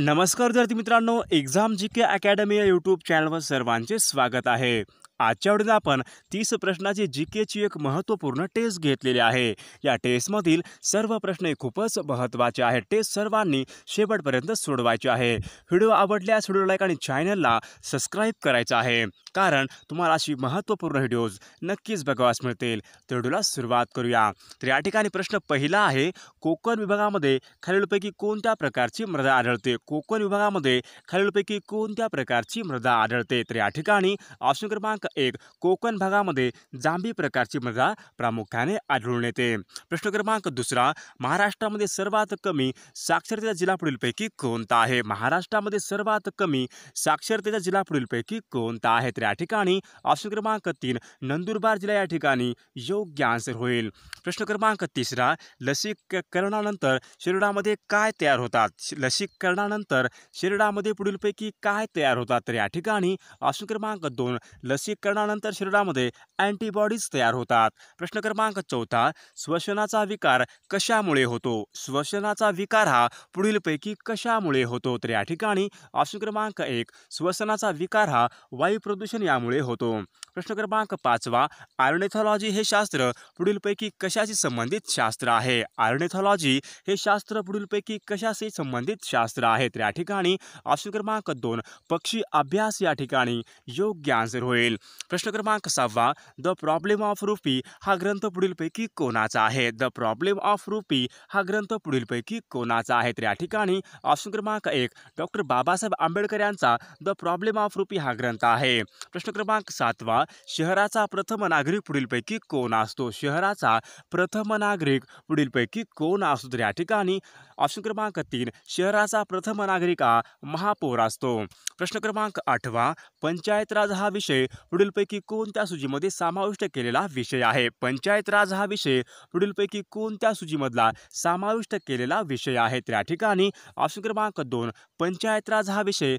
नमस्कार विद्यार्थी मित्रांनो एक्झाम जी के अकॅडमी या यूट्यूब चॅनलवर सर्वांचे स्वागत आहे आजच्या वेळेला आपण तीस प्रश्नाची जी केची एक महत्त्वपूर्ण टेस्ट घेतलेली आहे या टेस्टमधील सर्व प्रश्न हे खूपच महत्त्वाचे आहेत टेस्ट सर्वांनी शेवटपर्यंत सोडवायचे आहे व्हिडिओ आवडल्यास व्हिडिओ लाईक आणि चॅनलला सबस्क्राईब करायचं आहे कारण तुम्हाला अशी महत्त्वपूर्ण व्हिडिओज नक्कीच बघावास मिळतील तर व्हिडिओला सुरुवात करूया तर या ठिकाणी प्रश्न पहिला आहे कोकण विभागामध्ये खालीलपैकी कोणत्या प्रकारची मृदा आढळते कोकण विभागामध्ये खालीलपैकी कोणत्या प्रकारची मृदा आढळते तर या ठिकाणी ऑप्शन क्रमांक क्रमांक एक कोकण भागामध्ये जांभी प्रकारची मृदा प्रामुख्याने आढळून येते प्रश्न क्रमांक दुसरा महाराष्ट्रामध्ये सर्वात कमी साक्षरतेचा जिल्हा पुढीलपैकी कोणता आहे महाराष्ट्रामध्ये सर्वात कमी साक्षरतेचा जिल्हा पुढीलपैकी कोणता आहे तर या ठिकाणी ऑप्शन क्रमांक तीन नंदुरबार जिल्हा या ठिकाणी योग्य आन्सर होईल प्रश्न क्रमांक तिसरा लसीकरणानंतर शरीरामध्ये काय तयार होतात लसीकरणानंतर शरीरामध्ये पुढीलपैकी काय तयार होतात तर या ठिकाणी ऑप्शन क्रमांक दोन लसी लसीकरणानंतर शरीरामध्ये अँटीबॉडीज तयार होतात प्रश्न क्रमांक चौथा श्वसनाचा विकार कशामुळे होतो श्वसनाचा विकार हा पुढीलपैकी कशामुळे होतो तर या ठिकाणी ऑप्शन क्रमांक एक श्वसनाचा विकार हा वायू प्रदूषण यामुळे होतो प्रश्न क्रमांक पाचवा आर्नेथॉलॉजी हे शास्त्र पुढीलपैकी कशाशी संबंधित शास्त्र आहे आर्नेथॉलॉजी हे शास्त्र पुढीलपैकी कशाशी संबंधित शास्त्र आहे तर या ठिकाणी ऑप्शन क्रमांक दोन पक्षी अभ्यास या ठिकाणी योग्य आन्सर होईल प्रश्न क्रमांक सहावा द प्रॉब्लेम ऑफ रुपी हा ग्रंथ पुढीलपैकी कोणाचा आहे द प्रॉब्लेम ऑफ रुपी हा ग्रंथ पुढीलपैकी कोणाचा आहे तर या ठिकाणी ऑप्शन क्रमांक एक डॉक्टर बाबासाहेब आंबेडकर यांचा द प्रॉब्लेम ऑफ रुपी हा ग्रंथ आहे प्रश्न क्रमांक सातवा शहराचा प्रथम नागरिक पुढीलपैकी कोण असतो शहराचा प्रथम नागरिक पुढीलपैकी कोण असतो तर या ठिकाणी ऑप्शन क्रमांक तीन शहराचा प्रथम नागरिक हा महापौर असतो प्रश्न क्रमांक आठवा पंचायत राज हा विषय पुढीलपैकी कोणत्या सूचीमध्ये समाविष्ट केलेला विषय आहे पंचायत राज हा विषय पुढीलपैकी कोणत्या सूचीमधला समाविष्ट केलेला विषय आहे त्या ठिकाणी ऑप्शन क्रमांक दोन पंचायत राज हा विषय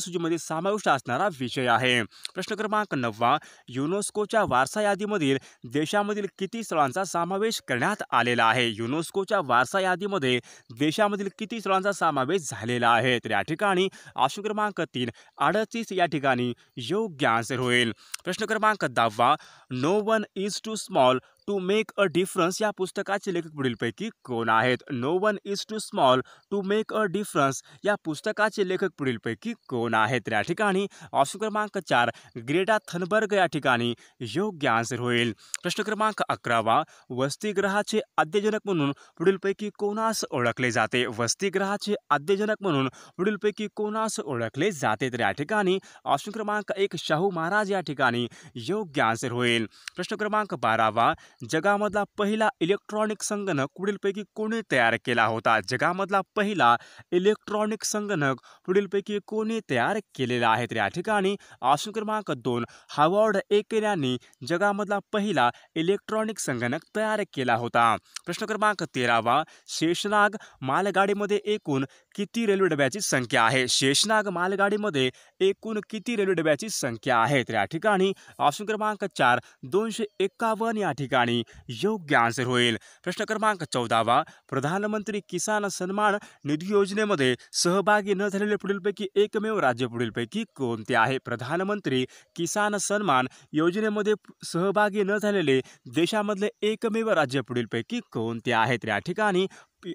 सूचीमध्ये समाविष्ट असणारा विषय आहे प्रश्न क्रमांक नववा युनेस्कोच्या वारसा यादीमधील देशामधील किती स्थळांचा समावेश करण्यात आलेला आहे युनेस्कोच्या वारसा यादीमध्ये देशामधील किती स्थळांचा समावेश झालेला आहे तर या ठिकाणी आशु क्रमांक तीन अडतीस या ठिकाणी योग्य आन्सर होईल प्रश्न क्रमांक दहावा no one is too small to make a difference या पुस्तकाचे लेखक पुढीलपैकी कोण आहेत no one is too small to make a difference या पुस्तकाचे लेखक पुढीलपैकी कोण आहेत या ठिकाणी ऑप्शन क्रमांक चार ग्रेटा थनबर्ग या ठिकाणी योग्य आन्सर होईल प्रश्न क्रमांक अकरावा वसतिग्रहाचे आद्यजनक म्हणून पुढीलपैकी कोणास ओळखले जाते वसतिग्रहाचे आद्यजनक म्हणून पुढीलपैकी कोणास ओळखले जाते तर या ठिकाणी ऑप्शन क्रमांक एक शाहू महाराज या ठिकाणी योग्य आन्सर होईल प्रश्न क्रमांक बारावा जगामधला पहिला इलेक्ट्रॉनिक संगणक पुढीलपैकी कोणी तयार केला होता जगामधला पहिला इलेक्ट्रॉनिक संगणक पुढीलपैकी कोणी तयार केलेला आहे तर या ठिकाणी आसून क्रमांक दोन हावॉर्ड एक यांनी जगामधला पहिला इलेक्ट्रॉनिक संगणक तयार केला होता प्रश्न क्रमांक तेरावा शेषनाग मालगाडीमध्ये एकूण किती रेल्वे डब्याची संख्या आहे शेषनाग मालगाडीमध्ये एकूण किती रेल्वे डब्याची संख्या आहे तर या ठिकाणी आसून क्रमांक चार दोनशे एक्कावन्न या ठिकाणी आणि योग्य आन्सर होईल प्रश्न क्रमांक चौदावा प्रधानमंत्री किसान सन्मान निधी योजनेमध्ये सहभागी न झालेले पुढीलपैकी एकमेव राज्य पुढीलपैकी कोणते आहे प्रधानमंत्री किसान सन्मान योजनेमध्ये सहभागी न झालेले देशामधले एकमेव राज्य पुढीलपैकी कोणते आहेत या ठिकाणी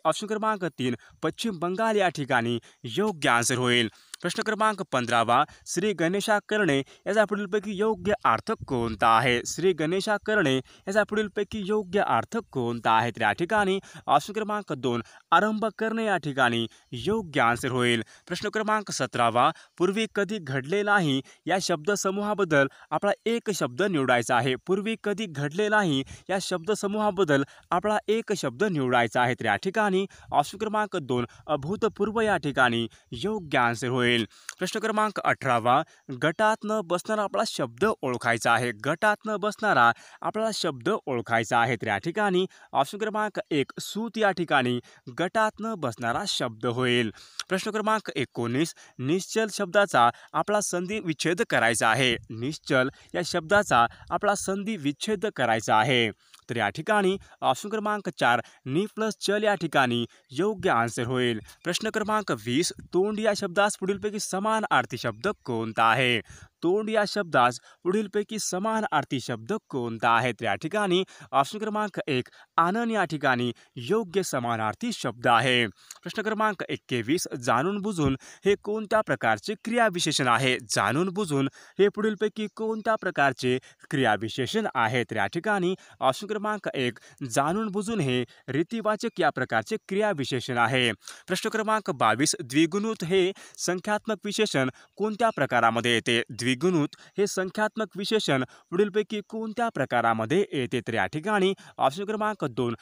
ऑप्शन क्रमांक तीन पश्चिम बंगाल या ठिकाणी योग्य आन्सर होईल प्रश्न क्रमांक पंधरावा श्री गणेशा करणे याचा पुढीलपैकी योग्य अर्थ कोणता आहे श्री गणेशा करणे याचा पुढीलपैकी योग्य अर्थक कोणता आहे तर या ठिकाणी ऑप्शन क्रमांक दोन आरंभ करणे या ठिकाणी योग्य आन्सर होईल प्रश्न क्रमांक सतरावा पूर्वी कधी घडले नाही या शब्दसमूहाबद्दल आपला एक शब्द निवडायचा आहे पूर्वी कधी घडले नाही या शब्दसमूहाबद्दल आपला एक शब्द निवडायचा आहे तर या ठिकाणी ऑप्शन क्रमांक दोन अभूतपूर्व या ठिकाणी योग्य आन्सर होईल होईल प्रश्न क्रमांक अठरावा गटात न बसणारा आपला शब्द ओळखायचा आहे गटात न बसणारा आपला शब्द ओळखायचा आहे तर या ठिकाणी ऑप्शन क्रमांक एक सूत या ठिकाणी गटात न बसणारा शब्द होईल प्रश्न क्रमांक एकोणीस निश्चल शब्दाचा आपला संधी विच्छेद करायचा आहे निश्चल या शब्दाचा आपला संधी विच्छेद करायचा आहे तर या ठिकाणी ऑप्शन क्रमांक चार नी प्लस चल या ठिकाणी योग्य आन्सर होईल प्रश्न क्रमांक वीस तोंड या शब्दास पुढीलपैकी समान आरती शब्द कोणता आहे तोंड या शब्दास पुढीलपैकी समान आरती शब्द कोणता आहे या ठिकाणी ऑप्शन क्रमांक एक आनन या ठिकाणी योग्य समानार्थी शब्द आहे प्रश्न क्रमांक एक्केवीस जाणून बुजून हे कोणत्या प्रकारचे क्रियाविशेषण आहे जाणून बुजून हे पुढीलपैकी कोणत्या प्रकारचे क्रियाविशेषण आहे या ठिकाणी ऑप्शन क्रमांक एक जाणून बुजून हे रीतिवाचक या प्रकारचे क्रियाविशेषण आहे प्रश्न क्रमांक बावीस द्विगुणूत हे संख्यात्मक विशेषण कोणत्या प्रकारामध्ये येते द्वि द्विगुणूत हे संख्यात्मक विशेषण पुढीलपैकी कोणत्या प्रकारामध्ये येते तर या ठिकाणी ऑप्शन क्रमांक दोन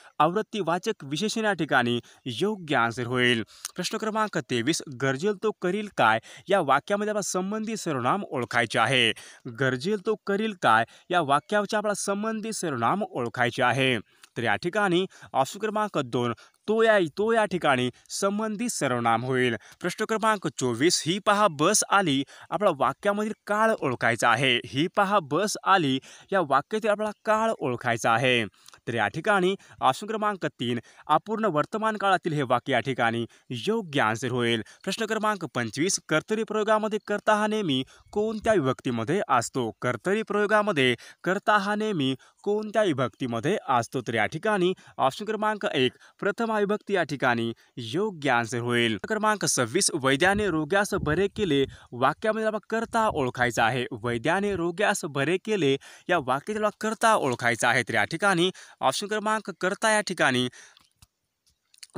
वाचक विशेषण या ठिकाणी योग्य आन्सर होईल प्रश्न क्रमांक तेवीस गरजेल तो करील काय या वाक्यामध्ये आपला संबंधित सर्वनाम ओळखायचे आहे गरजेल तो करील काय या वाक्याचे आपला संबंधित सर्वनाम ओळखायचे आहे तर या ठिकाणी ऑप्शन क्रमांक दोन तो या तो या ठिकाणी संबंधित सर्वनाम होईल प्रश्न क्रमांक चोवीस ही पहा बस आली आपला वाक्यामधील काळ ओळखायचा आहे ही पहा बस आली या वाक्यातील आपला काळ ओळखायचा आहे तर या ठिकाणी ऑप्शन क्रमांक तीन अपूर्ण वर्तमान काळातील हे वाक्य या ठिकाणी योग्य आन्सर होईल प्रश्न क्रमांक पंचवीस कर्तरी प्रयोगामध्ये कर्ता हा नेहमी कोणत्या विभक्तीमध्ये असतो कर्तरी प्रयोगामध्ये करता हा नेहमी कोणत्या विभक्तीमध्ये असतो तर या ठिकाणी ऑप्शन क्रमांक एक प्रथम विभक्ती या ठिकाणी योग्य आन्सर होईल क्रमांक सव्वीस वैद्याने रोग्यास बरे केले वाक्यामध्ये आपला करता ओळखायचा आहे वैद्याने रोग्यास बरे केले या वाक्याला करता ओळखायचा आहे तर या ठिकाणी ऑप्शन क्रमांक करता या ठिकाणी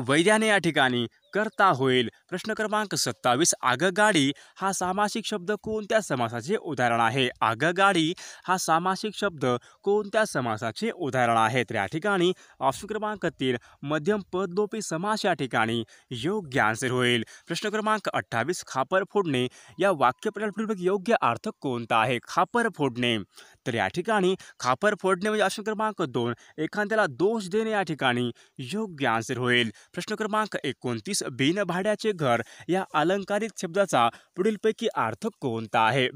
वैद्याने या ठिकाणी करता होईल प्रश्न क्रमांक सत्तावीस आगगाडी हा सामासिक शब्द कोणत्या समासाचे उदाहरण आहे आगगाडी हा सामासिक शब्द कोणत्या समासाचे उदाहरण आहे तर या ठिकाणी ऑप्शन क्रमांक तीन मध्यम पदलोपी समास या ठिकाणी योग्य आन्सर होईल प्रश्न क्रमांक अठ्ठावीस खापर फोडणे या वाक्यप्रणालीपूर्वक योग्य अर्थ कोणता आहे खापर फोडणे तर या ठिकाणी खापर फोडणे म्हणजे ऑप्शन क्रमांक दोन एखाद्याला दोष देणे या ठिकाणी योग्य आन्सर होईल प्रश्न क्रमांक एकोणतीस भाड्याचे घर या अलंकारिक शब्दाचा पुढीलपैकी अर्थ कोणता आहे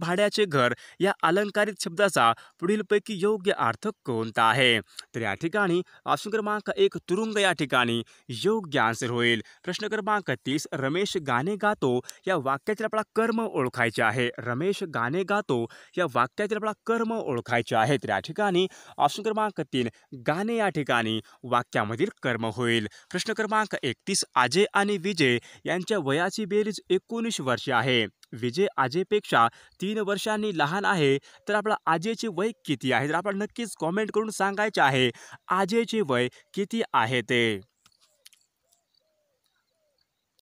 भाड्याचे घर या अलंकारिक शब्दाचा पुढीलपैकी योग्य अर्थ कोणता आहे तर या ठिकाणी ऑप्शन क्रमांक एक तुरुंग या ठिकाणी योग्य आन्सर होईल प्रश्न क्रमांक तीस रमेश गाणे गातो या वाक्यातील आपला कर्म ओळखायचे आहे रमेश गाणे गातो या वाक्यातील आपला कर्म ओळखायचे आहे तर या ठिकाणी ऑप्शन क्रमांक तीन गाणे या ठिकाणी वाक्यामधील कर्म होईल प्रश्न क्रमांक एकतीस आज अजय आणि विजय यांच्या वयाची बेरीज एकोणीस वर्षे आहे विजय आजेपेक्षा तीन वर्षांनी लहान आहे तर आपला आजेचे वय किती आहे तर आपण नक्कीच कॉमेंट करून सांगायचे आहे आजेचे वय किती आहे ते